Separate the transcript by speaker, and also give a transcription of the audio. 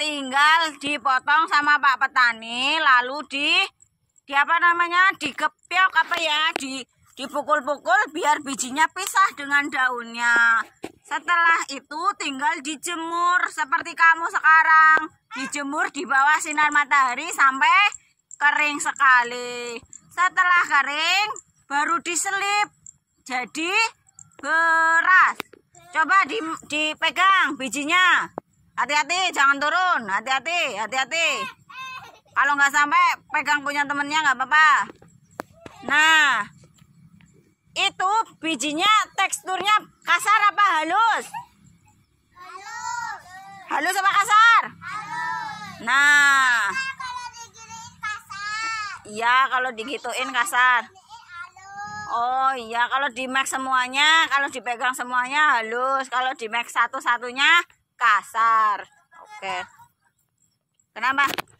Speaker 1: tinggal dipotong sama Pak Petani lalu di di apa namanya digepyok apa ya di dipukul-pukul biar bijinya pisah dengan daunnya setelah itu tinggal dijemur seperti kamu sekarang dijemur di bawah sinar matahari sampai kering sekali setelah kering baru diselip jadi beras coba di, dipegang bijinya Hati-hati, jangan turun. Hati-hati, hati-hati. Kalau nggak sampai pegang punya temennya nggak apa-apa. Nah, itu bijinya teksturnya kasar apa halus? Halus. Halus apa kasar? Halus. Nah. Iya, kalau digituin kasar. Oh iya, kalau di max semuanya, kalau dipegang semuanya halus. Kalau di max satu-satunya kasar. Oke. Okay. Kenapa?